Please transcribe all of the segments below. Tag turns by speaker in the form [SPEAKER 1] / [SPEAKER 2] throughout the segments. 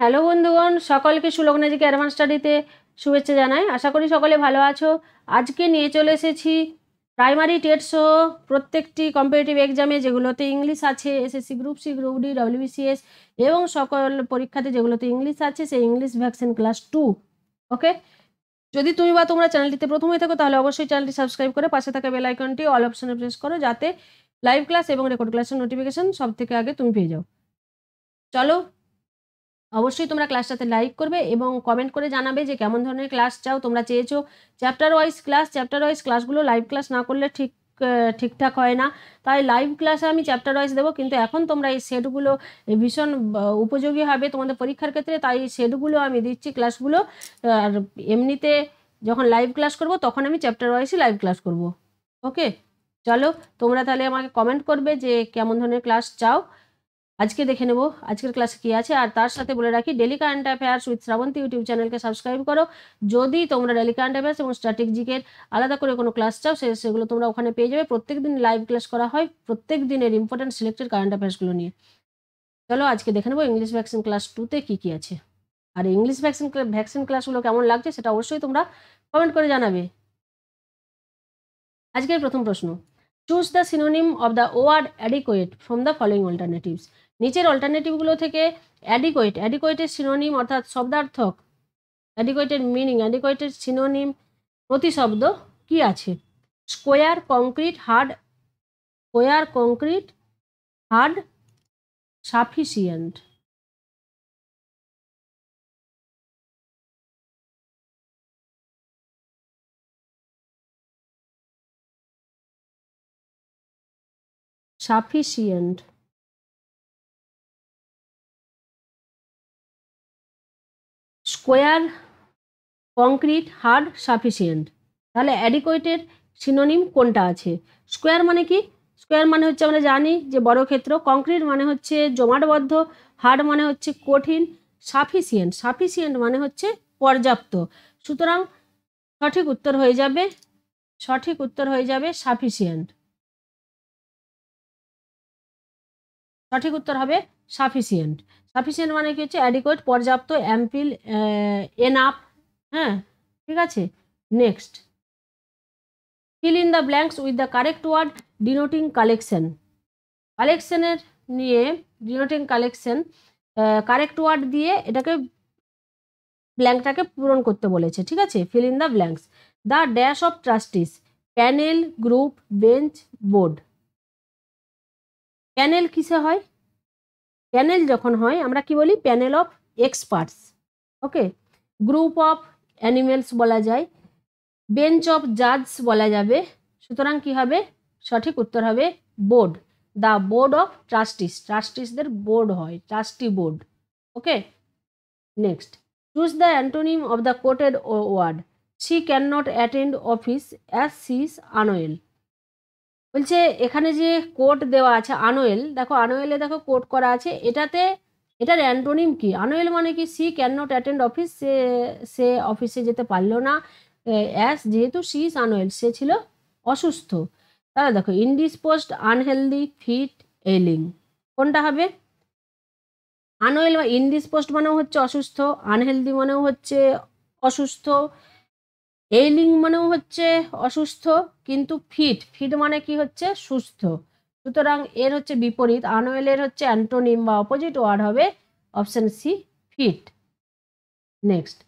[SPEAKER 1] hello বন্ধুগণ সকলকে সুলগ্নাজিকে advance স্টাডিতে শুভেচ্ছা জানাই আশা করি সকলে ভালো আছো আজকে নিয়ে চলে এসেছি প্রাইমারি টেট সহ প্রত্যেকটি কম্পিটিটিভ এক্সামে যেগুলোতে ইংলিশ আছে SSC group C group D WBCS এবং সকল পরীক্ষাতে যেগুলোতে ইংলিশ আছে সেই English vaccine class two okay যদি তুমি বা তোমরা চ্যানেলটিতে প্রথম হয়ে থাকো তাহলে অবশ্যই চ্যানেলটি সাবস্ক্রাইব করে পাশে থাকা বেলাইকনটি অল অপশানে প্রেস করো যাতে লাইভ ক্লাস এবং রেকর্ড ক্লাসের নোটিফিকেশন সব থেকে আগে তুমি পেয়ে যাও চলো অবশ্যই তোমরা ক্লাসটাতে লাইক করবে এবং কমেন্ট করে জানাবে যে কেমন ধরনের ক্লাস চাও তোমরা চেয়েছো chapter wise class chapter wise ক্লাসগুলো লাইভ ক্লাস না করলে ঠিক ঠিকঠাক হয় না তাই লাইভ ক্লাসে আমি চ্যাপ্টার ওয়াইজ দেবো কিন্তু এখন তোমরা এই সেটগুলো ভীষণ উপযোগী হবে তোমাদের পরীক্ষার ক্ষেত্রে তাই এই আমি দিচ্ছি ক্লাসগুলো আর এমনিতে যখন লাইভ ক্লাস করব তখন আমি চ্যাপ্টার ওয়াইজই লাইভ ক্লাস করব ওকে চলো তোমরা তাহলে আমাকে কমেন্ট করবে যে কেমন ধরনের ক্লাস চাও আজকে দেখে নেব আজকের ক্লাসে কি আছে আর তার সাথে বলে রাখি daily current affairs with Srabanti YouTube চ্যানেলকে সাবস্ক্রাইব করো যদি তোমরা ডেলি কারেন্ট অ্যাফেয়ার্স এবং স্ট্র্যাটেজিকের আলাদা করে কোনো ক্লাস চাও সে সেগুলো তোমরা ওখানে পেয়ে যাবে প্রত্যেক দিন লাইভ ক্লাস করা হয় প্রত্যেক দিনের ইম্পর্টেন্ট সিলেক্টেড কারেন্ট অ্যাফেয়ার্সগুলো নিয়ে চলো আজকে দেখে নেবো ইংলিশ ভ্যাকসিন ক্লাস টুতে কী কী আছে আর ইংলিশ ভ্যাকসিন ভ্যাকসিন ক্লাসগুলো কেমন লাগছে সেটা অবশ্যই তোমরা কমেন্ট করে জানাবে আজকের প্রথম প্রশ্ন choose the synonym of the word adequate from the following alternatives নিচের অল্টারনেটিভগুলো থেকে অ্যাডিকোয়েট অ্যাডিকোয়েটের সিনোনিম অর্থাৎ শব্দার্থক অ্যাডিকোয়েটের মিনিং অ্যাডিকোয়েটের সিনোনিম প্রতিশব্দ কি আছে square concrete hard square concrete hard sufficient sufficient square concrete hard sufficient তাহলে অ্যাডিকোয়েটের সিনোনিম কোনটা আছে স্কোয়ার মানে কি স্কোয়ার মানে হচ্ছে আমরা জানি যে বড় ক্ষেত্র কংক্রিট মানে হচ্ছে জমাটবদ্ধ হার্ড মানে হচ্ছে কঠিন সাফিসিয়েন্ট সাফিসিয়েন্ট মানে হচ্ছে পর্যাপ্ত সুতরাং সঠিক উত্তর হয়ে যাবে সঠিক উত্তর হয়ে যাবে সাফিসিয়েন্ট সঠিক উত্তর হবে সাফিসিয়েন্ট সাফিসিয়েন্ট মানে কি হচ্ছে অ্যাডিকোয়েট পর্যাপ্ত অ্যাম্পিল আপ হ্যাঁ ঠিক আছে next fill in the blanks with the correct word denoting collection কালেকশনের নিয়ে ডিনোটিং কালেকশন কারেক্ট ওয়ার্ড দিয়ে এটাকে ব্ল্যাঙ্কটাকে পূরণ করতে বলেছে ঠিক আছে fill in the blanks the dash of trustees panel group bench board panel কিসে হয় প্যানেল যখন হয় আমরা কি বলি panel of experts okay group of animals বলা যায় বেঞ্চ অফ জাজস বলা যাবে সুতরাং কি হবে সঠিক উত্তর হবে board the board of trustees ট্রাস্টিসদের বোর্ড হয় trustee board okay next choose the antonym of the quoted word she can not attend office as she is বলছে এখানে যে কোট দেওয়া আছে আনোয়েল দেখো আনোয়েলে দেখো কোট করা আছে এটাতে এটার অ্যান্টোনিম কি আনোয়েল মানে কি she can not attend office সে সে অফিসে যেতে পারলো না অ্যাস যেহেতু সি ইস আনোয়েল সে ছিল অসুস্থ তাহলে দেখো ইনডিসপোজড আনহেলদি ফিট এলিং কোনটা হবে আনোয়েল বা ইনডিসপোজড মানেও হচ্ছে অসুস্থ আনহেলদি মানেও হচ্ছে অসুস্থ এই মানেও হচ্ছে অসুস্থ কিন্তু ফিট ফিট মানে কি হচ্ছে সুস্থ সুতরাং এর হচ্ছে বিপরীত আনওয়েলের হচ্ছে অ্যান্টোনিম বা অপোজিট ওয়ার্ড হবে option C fit next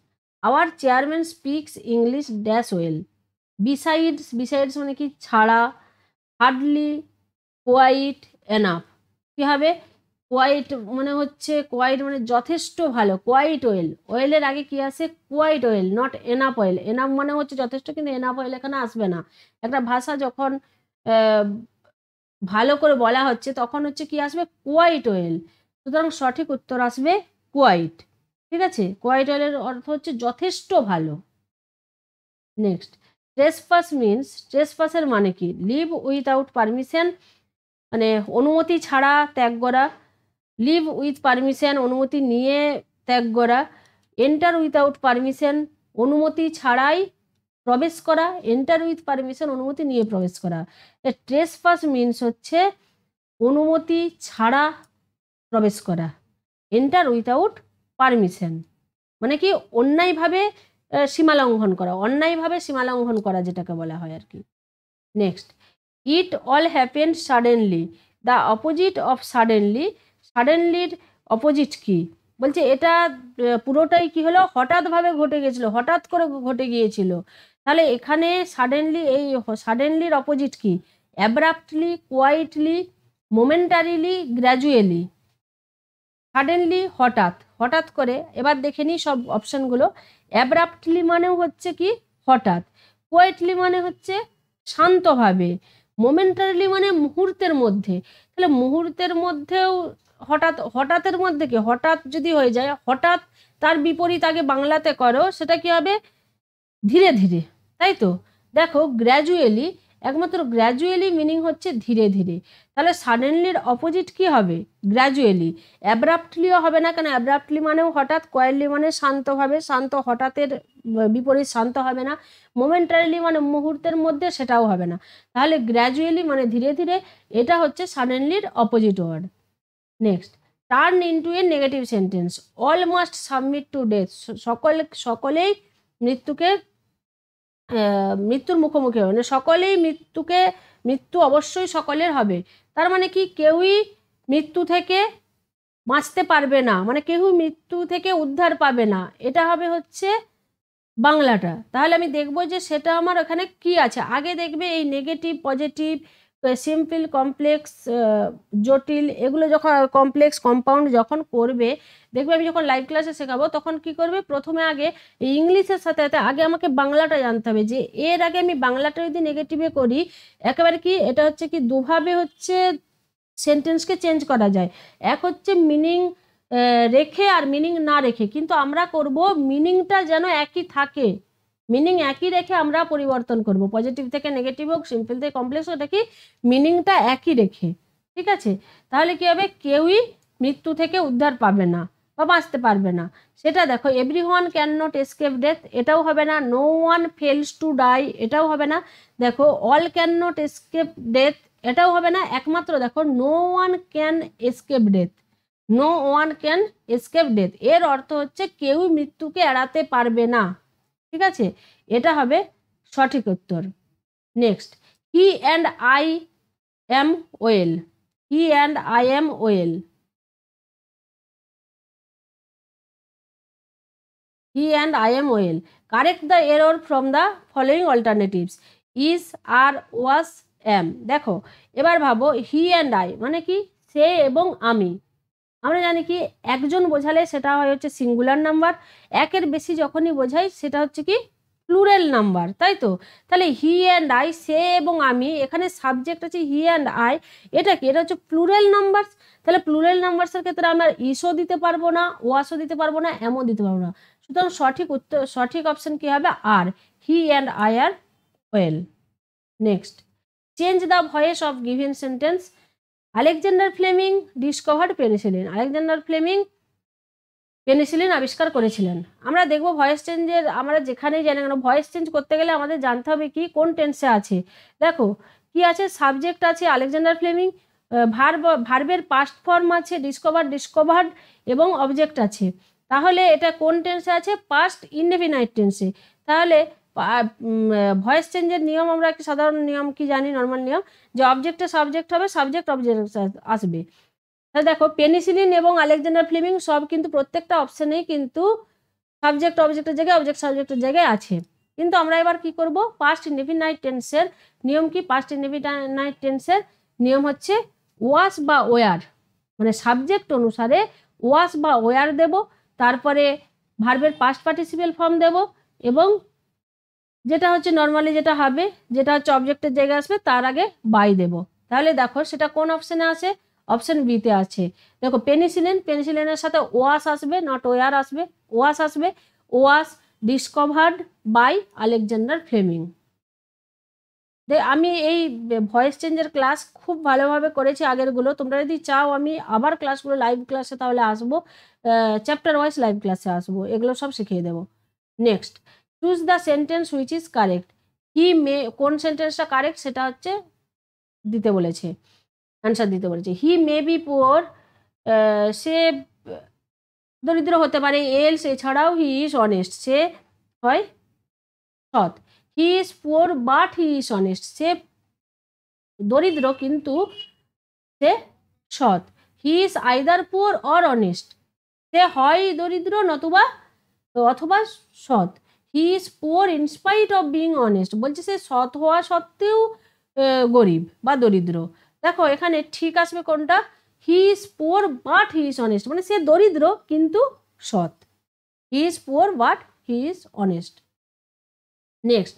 [SPEAKER 1] our chairman speaks English dash well besides besides মানে কি ছাড়া হার্ডলি হোয়াইট এনাফ কী হবে কোয়াইট মানে হচ্ছে কোয়াইট মানে যথেষ্ট ভালো কোয়াইট অয়েল অয়েলের আগে কি আসে quite well not enough well enough মানে হচ্ছে যথেষ্ট কিন্তু এনাপ অয়েল এখানে আসবে না একটা ভাষা যখন ভালো করে বলা হচ্ছে তখন হচ্ছে কি আসবে কোয়াইট অয়েল সুতরাং সঠিক উত্তর আসবে কোয়াইট ঠিক আছে কোয়াইট অয়েলের অর্থ হচ্ছে যথেষ্ট ভালো নেক্সট ট্রেসপাস মিনস ট্রেসপাসের মানে কি লিভ উইথআউট পারমিশন মানে অনুমতি ছাড়া ত্যাগ করা লিভ উইথ পারমিশন অনুমতি নিয়ে ত্যাগ করা এন্টার উইথআউট পারমিশন অনুমতি ছাড়াই প্রবেশ করা এন্টার উইথ পারমিশন অনুমতি নিয়ে প্রবেশ করা ট্রেস পাস মিনস হচ্ছে অনুমতি ছাড়া প্রবেশ করা এন্টার উইথআউট পারমিশন মানে কি অন্যায়ভাবে সীমা লঙ্ঘন করা অন্যায়ভাবে সীমা লঙ্ঘন করা যেটাকে বলা হয় আর কি next it all happen suddenly the opposite of suddenly সাডেনলির অপোজিট কি বলছে এটা পুরোটাই কি হলো হঠাৎভাবে ঘটে গেছিল হঠাৎ করে ঘটে গিয়েছিল তাহলে এখানে সাডেনলি এই সাডেনলির অপোজিট কি abruptly quietly momentarily gradually suddenly হঠাৎ হঠাৎ করে এবার দেখে নিই সব অপশানগুলো অ্যাব্রাপ্টলি মানেও হচ্ছে কি হঠাৎ কোয়াইটলি মানে হচ্ছে শান্তভাবে মোমেন্টারিলি মানে মুহূর্তের মধ্যে তাহলে মুহূর্তের মধ্যেও হঠাৎ হঠাৎের মধ্যে কি হঠাৎ যদি হয়ে যায় হঠাৎ তার বিপরীত আগে বাংলাতে করো সেটা কি হবে ধীরে ধীরে তাই তো দেখো গ্র্যাজুয়ালি একমাত্র গ্র্যাজুয়ালি মিনিং হচ্ছে ধীরে ধীরে তাহলে সাডেনলির অপোজিট কি হবে গ্র্যাজুয়ালি অ্যাব্রাপ্টলিও হবে না কেন অ্যাব্রাপ্টলি মানেও হঠাৎ কয়েলি মানে শান্তভাবে শান্ত হঠাৎের বিপরীত শান্ত হবে না মোমেন্টারিলি মানে মুহূর্তের মধ্যে সেটাও হবে না তাহলে গ্র্যাজুয়ালি মানে ধীরে ধীরে এটা হচ্ছে সাডেনলির opposite word next turn into a negative sentence all must submit to death সকল সকলেই মৃত্যুকে মৃত্যুর মুখোমুখি হবে মানে সকলেই মৃত্যুকে মৃত্যু অবশ্যই সকলের হবে তার মানে কি কেউই মৃত্যু থেকে বাঁচতে পারবে না মানে কেউ মৃত্যু থেকে উদ্ধার পাবে না এটা হবে হচ্ছে বাংলাটা তাহলে আমি দেখব যে সেটা আমার ওখানে কি আছে আগে দেখবে এই নেগেটিভ পজিটিভ সিম্পল কমপ্লেক্স জটিল এগুলো যখন কমপ্লেক্স কম্পাউন্ড যখন করবে দেখবে আমি যখন লাইভ ক্লাসে শেখাবো তখন কি করবে প্রথমে আগে ইংলিশের সাথে সাথে আগে আমাকে বাংলাটা জানতে হবে যে এর আগে আমি বাংলাটা যদি নেগেটিভে করি একেবারে কি এটা হচ্ছে কি দুভাবে হচ্ছে সেন্টেন্সকে চেঞ্জ করা যায় এক হচ্ছে মিনিং রেখে আর মিনিং না রেখে কিন্তু আমরা করব মিনিংটা যেন একই থাকে মিনিং একই রেখে আমরা পরিবর্তন করব পজিটিভ থেকে নেগেটিভ হোক সিম্পল থেকে কমপ্লেক্স হোক দেখি মিনিংটা একই রেখে ঠিক আছে তাহলে কি হবে কেউই মৃত্যু থেকে উদ্ধার পাবে না বা বাঁচতে পারবে না সেটা দেখো every one can not escape death এটাও হবে না no one fails to die এটাও হবে না দেখো all can not escape death এটাও হবে না একমাত্র দেখো no one can escape death no one can escape death এর অর্থ হচ্ছে কেউই মৃত্যুকে এড়াতে পারবে না ঠিক আছে এটা হবে সঠিক উত্তর next he and I am well he and I am well he and I am well correct the error from the following alternatives is are was am দেখো এবার ভাবো হি অ্যান্ড আই মানে কি সে এবং আমি আমরা জানি কি একজন বোঝালে সেটা হয় হচ্ছে সিঙ্গুলার নাম্বার একের বেশি যখনই বোঝাই সেটা হচ্ছে কি প্লুরাল নাম্বার তাই তো তাহলে হি অ্যান্ড আই সে এবং আমি এখানে সাবজেক্ট আছে হি অ্যান্ড আই এটা কি এটা হচ্ছে প্লুরাল নাম্বার তাহলে প্লুরেল নাম্বারসের ক্ষেত্রে আমরা ইসও দিতে পারবো না ওয়াসও দিতে পারবো না এমও দিতে পারবো না সুতরাং সঠিক উত্তর সঠিক অপশন কি হবে আর he and I are well next change the voice of given sentence Alexander Fleming discovered penicillin Alexander Fleming penicillin আবিষ্কার করেছিলেন আমরা দেখব ভয়েস চেঞ্জের আমরা যেখানেই জানি কেন ভয়েস চেঞ্জ করতে গেলে আমাদের জানতে হবে কি কোন টেন্সে আছে দেখো কি আছে সাবজেক্ট আছে আলেকজান্ডার ফ্লেমিং ভার্ব ভার্বের পাস্ট ফর্ম আছে ডিসকভার ডিসকভার্ড এবং অবজেক্ট আছে তাহলে এটা কোন টেন্সে আছে পাস্ট ইনডেফিনাইট টেন্সে তাহলে ভয়েস চেঞ্জের নিয়ম আমরা একটি সাধারণ নিয়ম কি জানি নর্মাল নিয়ম যে অবজেক্টে সাবজেক্ট হবে সাবজেক্ট অবজেক্ট আসবে তাহলে দেখো পেনিসিলিন এবং আলেকজান্ডার ফ্লিমিং সব কিন্তু প্রত্যেকটা অপশানেই কিন্তু সাবজেক্ট অবজেক্টের জায়গায় অবজেক্ট সাবজেক্টের জায়গায় আছে কিন্তু আমরা এবার কি করব পাস্ট নাইট টেন্সের নিয়ম কি পাস্ট নাইট টেন্সের নিয়ম হচ্ছে ওয়াশ বা ওয়ার মানে সাবজেক্ট অনুসারে ওয়াশ বা ওয়ার দেব তারপরে ভার্বের পাস্ট পার্টিসিপেল ফর্ম দেব এবং যেটা হচ্ছে নর্মালি যেটা হবে যেটা হচ্ছে অবজেক্টের জায়গায় আসবে তার আগে বাই দেব তাহলে দেখো সেটা কোন অপশানে আছে অপশান বিতে আছে দেখো পেনিসিলিন পেনিসিলিনের সাথে ওয়াশ আসবে নট ওয়ার আসবে ওয়াশ আসবে was discovered by Alexander Fleming আমি এই ভয়েস চেঞ্জের ক্লাস খুব ভালোভাবে করেছি আগেরগুলো তোমরা যদি চাও আমি আবার ক্লাসগুলো লাইভ ক্লাসে তাহলে আসবো চ্যাপ্টার ওয়াইজ লাইভ ক্লাসে আসবো এগুলো সব শিখিয়ে দেবো next choose the sentence which is correct he may কোন সেন্টেন্সটা কারেক্ট সেটা হচ্ছে দিতে বলেছে অ্যান্সার দিতে বলেছে হি মে বি পোর সে দরিদ্র হতে পারে এলস এছাড়াও হি ইজ অনেস্ট সে হয় সৎ he is poor but he is honest সে দরিদ্র কিন্তু সে সৎ he is either poor or honest সে হয় দরিদ্র নতুবা অথবা সৎ he is poor in spite of being honest বলছে সে সৎ হওয়া সত্ত্বেও গরিব বা দরিদ্র দেখো এখানে ঠিক আসবে কোনটা he is poor but he is honest মানে সে দরিদ্র কিন্তু সৎ he is poor but he is honest next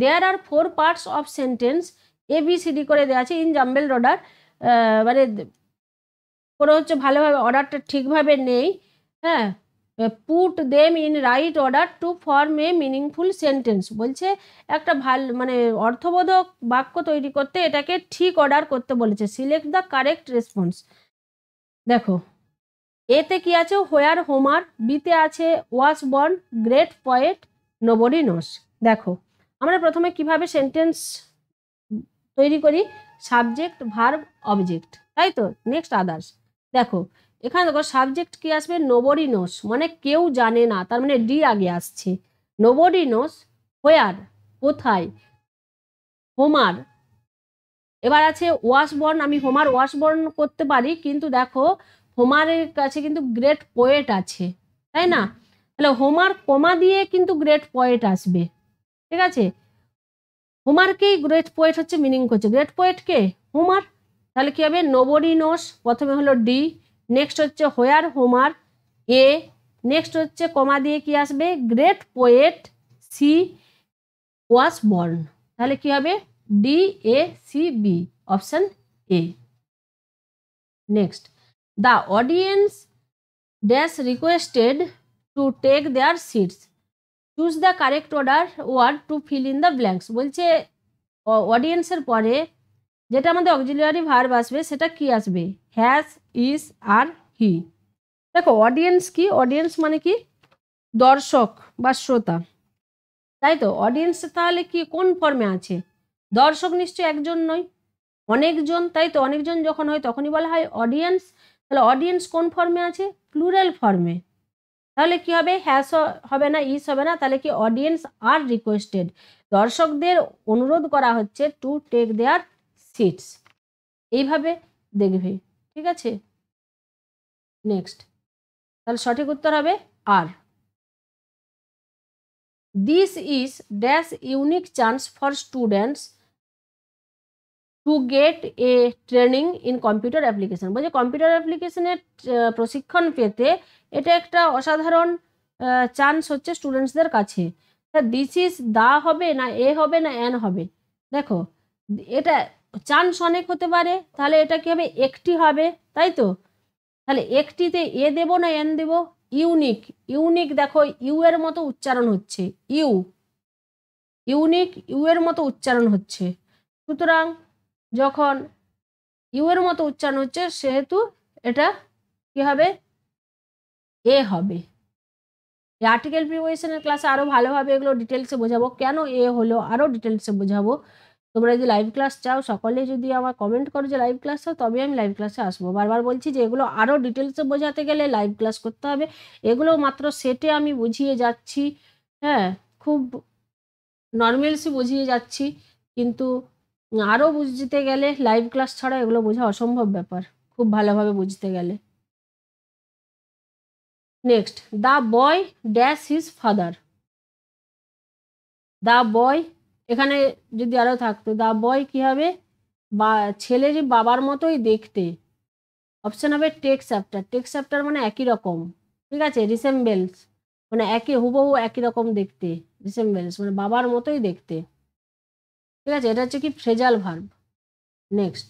[SPEAKER 1] there are four parts of sentence A B C D করে দেওয়া আছে ইন জাম্বেল অর্ডার মানে কোনো হচ্ছে ভালোভাবে অর্ডারটা ঠিকভাবে নেই হ্যাঁ put them in right order to form a meaningful sentence বলছে একটা ভাল মানে অর্থবোধক বাক্য তৈরি করতে এটাকে ঠিক অর্ডার করতে বলেছে সিলেক্ট দ্য কারেক্ট রেসপন্স দেখো এতে কি আছে হোয়ার হোমার বিতে আছে was born great poet nobody knows দেখো আমরা প্রথমে কিভাবে সেন্টেন্স তৈরি করি সাবজেক্ট ভার্ব অবজেক্ট তাই তো নেক্সট আদার্স দেখো এখানে দেখো সাবজেক্ট কি আসবে নোবডি নোস মানে কেউ জানে না তার মানে ডি আগে আসছে নোবডি নোস হোয়ার কোথায় হোমার এবার আছে ওয়াশবর্ন আমি হোমার ওয়াশবর্ন করতে পারি কিন্তু দেখো হোমারের কাছে কিন্তু গ্রেট পোয়েট আছে তাই না তাহলে হোমার কমা দিয়ে কিন্তু গ্রেট পোয়েট আসবে ঠিক আছে হোমারকেই গ্রেট পোয়েট হচ্ছে মিনিং করছে গ্রেট পোয়েট কে হোমার তাহলে কী হবে নোবডি নোস প্রথমে হলো ডি নেক্সট হচ্ছে হোয়ার হোমার এ নেক্সট হচ্ছে কমা দিয়ে কি আসবে great poet C was born তাহলে কি হবে D A C B option A next the audience dash requested to take their seats choose the correct order word to fill in the blanks বলছে অডিয়েন্সের পরে যেটা আমাদের অক্সিলিয়ারি ভার্ব আসবে সেটা কি আসবে হ্যাজ ইজ আর হি দেখো অডিয়েন্স কি অডিয়েন্স মানে কি দর্শক বা শ্রোতা তাই তো অডিয়েন্স তাহলে কি কোন ফর্মে আছে দর্শক নিশ্চয়ই একজন নয় অনেকজন তাই তো অনেকজন যখন হয় তখনই বলা হয় অডিয়েন্স তাহলে অডিয়েন্স কোন ফর্মে আছে প্লুরাল ফর্মে তাহলে কি হবে হ্যাস হবে না ইস হবে না তাহলে কি অডিয়েন্স আর রিকোয়েস্টেড দর্শকদের অনুরোধ করা হচ্ছে টু টেক দেয়ার সিটস এইভাবে দেখবে ঠিক আছে নেক্সট তাহলে সঠিক উত্তর হবে আর this is dash unique chance for students to get a training in computer application বলছে কম্পিউটার অ্যাপ্লিকেশানের প্রশিক্ষণ পেতে এটা একটা অসাধারণ চান্স হচ্ছে স্টুডেন্টসদের কাছে তা দিস ইজ দা হবে না এ হবে না এন হবে দেখো এটা চান্স অনেক হতে পারে তাহলে এটা কি হবে একটি হবে তাই তো তাহলে একটিতে এ দেব না এন দেব ইউনিক ইউনিক দেখো ইউ এর মতো উচ্চারণ হচ্ছে ইউ ইউনিক ইউ এর মতো উচ্চারণ হচ্ছে সুতরাং যখন ইউ এর মতো উচ্চারণ হচ্ছে সেহেতু এটা কি হবে এ হবে এই আর্টিকেল প্রিপোজিশনের ক্লাসে আরো ভালোভাবে এগুলো ডিটেলসে বোঝাবো কেন এ হলো আরও ডিটেলসে বোঝাবো তোমরা যদি লাইভ ক্লাস চাও সকলে যদি আমার কমেন্ট করো যে লাইভ ক্লাস চাও তবে আমি লাইভ ক্লাসে আসবো বারবার বলছি যে এগুলো আরও ডিটেলসে বোঝাতে গেলে লাইভ ক্লাস করতে হবে এগুলো মাত্র সেটে আমি বুঝিয়ে যাচ্ছি হ্যাঁ খুব নর্মেলসি বুঝিয়ে যাচ্ছি কিন্তু আরও বুঝতে গেলে লাইভ ক্লাস ছাড়া এগুলো বোঝা অসম্ভব ব্যাপার খুব ভালোভাবে বুঝতে গেলে next the boy dash his father the boy এখানে যদি আরও থাকতো দা বয় কী হবে বা ছেলে যে বাবার মতোই দেখতে অপশান হবে টেক্স অ্যাপ্টার টেক্স অ্যাপ্টার মানে একই রকম ঠিক আছে রিসেম্বেলস মানে একই হুবহু একই রকম দেখতে রিসেম্বেলস মানে বাবার মতোই দেখতে ঠিক আছে এটা হচ্ছে কি phrasal verb next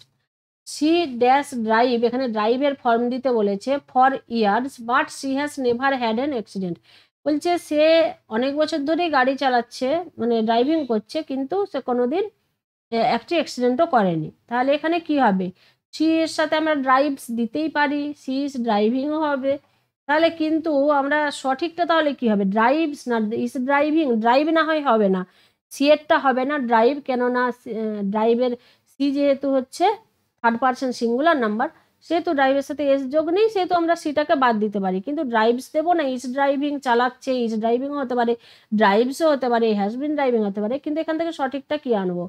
[SPEAKER 1] she dash drive এখানে ড্রাইভের ফর্ম দিতে বলেছে for years but she has never had an accident বলছে সে অনেক বছর ধরেই গাড়ি চালাচ্ছে মানে ড্রাইভিং করছে কিন্তু সে কোনো দিন একটি অ্যাক্সিডেন্টও করেনি তাহলে এখানে কি হবে সি এর সাথে আমরা ড্রাইভস দিতেই পারি সি ইস ড্রাইভিংও হবে তাহলে কিন্তু আমরা সঠিকটা তাহলে কি হবে ড্রাইভস না ইস ড্রাইভিং ড্রাইভ না হয় হবে না সি এরটা হবে না ড্রাইভ কেননা ড্রাইভের সি যেহেতু হচ্ছে থার্ড পার্সন সিঙ্গুলার নাম্বার সেহেতু ড্রাইভের সাথে এস যোগ নেই সেহেতু আমরা সিটাকে বাদ দিতে পারি কিন্তু ড্রাইভস দেবো না ইজ ড্রাইভিং চালাচ্ছে ইজ ড্রাইভিংও হতে পারে ড্রাইভসও হতে পারে হ্যাসবিন ড্রাইভিং হতে পারে কিন্তু এখান থেকে সঠিকটা কি আনবো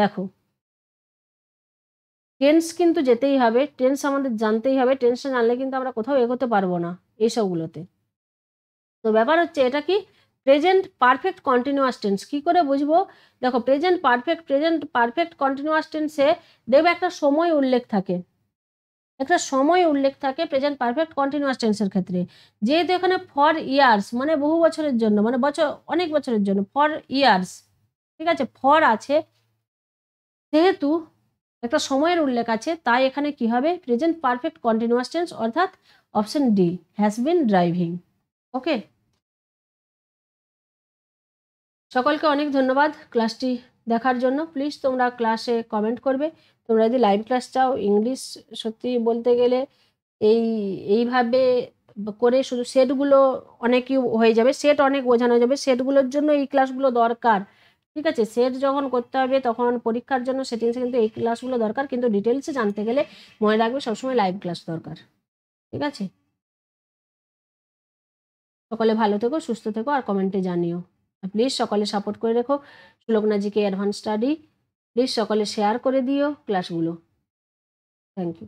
[SPEAKER 1] দেখো টেন্স কিন্তু যেতেই হবে টেন্স আমাদের জানতেই হবে টেন্স না জানলে কিন্তু আমরা কোথাও এগোতে পারবো না এইসবগুলোতে তো ব্যাপার হচ্ছে এটা কি প্রেজেন্ট পারফেক্ট কন্টিনিউয়াস টেন্স কী করে বুঝবো দেখো present perfect present perfect continuous টেন্সে দেখবে একটা সময় উল্লেখ থাকে একটা সময় উল্লেখ থাকে প্রেজেন্ট পারফেক্ট কন্টিনিউয়াস টেন্সের ক্ষেত্রে যেহেতু এখানে ফর ইয়ার্স মানে বহু বছরের জন্য মানে বছর অনেক বছরের জন্য ফর ইয়ার্স ঠিক আছে ফর আছে যেহেতু একটা সময়ের উল্লেখ আছে তাই এখানে কি হবে প্রেজেন্ট পারফেক্ট কন্টিনিউয়াস টেন্স অর্থাৎ option D has been driving okay সকলকে অনেক ধন্যবাদ ক্লাসটি দেখার জন্য প্লিজ তোমরা ক্লাসে কমেন্ট করবে তোমরা যদি লাইভ ক্লাস চাও ইংলিশ সত্যি বলতে গেলে এই এইভাবে করে শুধু সেটগুলো অনেকই হয়ে যাবে সেট অনেক বোঝানো যাবে সেটগুলোর জন্য এই ক্লাসগুলো দরকার ঠিক আছে সেট যখন করতে হবে তখন পরীক্ষার জন্য সেটিংসে কিন্তু এই ক্লাসগুলো দরকার কিন্তু ডিটেলসে জানতে গেলে মনে রাখবে সবসময় লাইভ ক্লাস দরকার ঠিক আছে সকলে ভালো থেকো সুস্থ থেকো আর কমেন্টে জানিও প্লিজ সকলে সাপোর্ট করে রেখো সুলগ্নাজিকে অ্যাডভান্স স্টাডি প্লিজ সকলে শেয়ার করে দিও ক্লাসগুলো থ্যাংক ইউ